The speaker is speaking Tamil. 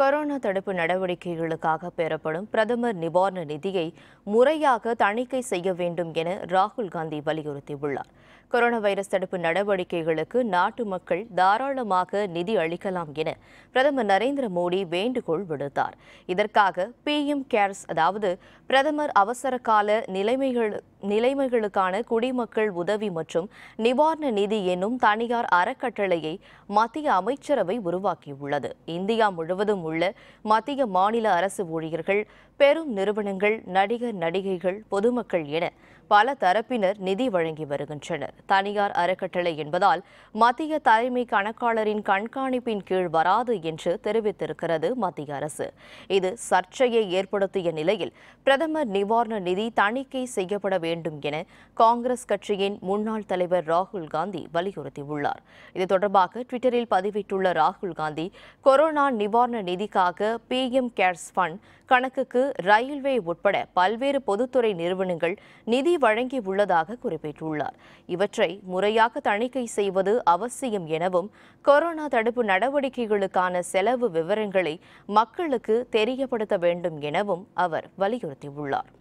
கொரோனா தடுப்பு நடவடிக்கைகளுக்காக பெறப்படும் பிரதமர் நிவாரண நிதியை முறையாக தணிக்கை செய்ய வேண்டும் என ராகுல் காந்தி வலியுறுத்தியுள்ளார் கொரோனா வைரஸ் தடுப்பு நடவடிக்கைகளுக்கு நாட்டு மக்கள் தாராளமாக நிதி அளிக்கலாம் என பிரதமர் நரேந்திர மோடி வேண்டுகோள் விடுத்தார் இதற்காக பிஎம் கேர்ஸ் அதாவது பிரதமர் அவசர கால நிலைமைகள் நிலைமைகளுக்கான குடிமக்கள் உதவி மற்றும் நிவாரண நிதி என்னும் தனியார் அறக்கட்டளையை மத்திய அமைச்சரவை உருவாக்கியுள்ளது இந்தியா முழுவதும் அதிகாரம் உள்ள மத்திய மாநில அரசு ஊழியர்கள் பெரும் நிறுவனங்கள் நடிகர் நடிகைகள் பொதுமக்கள் என பல தரப்பினர் நிதி வழங்கி வருகின்றனர் தனியார் அறக்கட்டளை என்பதால் மத்திய தலைமை கணக்காளரின் கண்காணிப்பின் கீழ் வராது என்று தெரிவித்திருக்கிறது மத்திய அரசு இது சர்ச்சையை ஏற்படுத்திய நிலையில் பிரதமர் நிவாரண நிதி தணிக்கை செய்யப்பட வேண்டும் என காங்கிரஸ் கட்சியின் முன்னாள் தலைவர் ராகுல் காந்தி வலியுறுத்தியுள்ளார் இது தொடர்பாக ட்விட்டரில் பதிவிட்டுள்ள ராகுல் காந்தி கொரோனா நிவாரண நிதிக்காக பிஎம் கேர்ஸ் ஃபண்ட் கணக்குக்கு ரயில்வே உட்பட பல்வேறு பொதுத்துறை நிறுவனங்கள் நிதி வழங்கி உள்ளதாக குறிப்பிட்டுள்ளார் இவற்றை முறையாக தணிக்கை செய்வது அவசியம் எனவும் கொரோனா தடுப்பு நடவடிக்கைகளுக்கான செலவு விவரங்களை மக்களுக்கு தெரியப்படுத்த வேண்டும் எனவும் அவர் வலியுறுத்தியுள்ளார்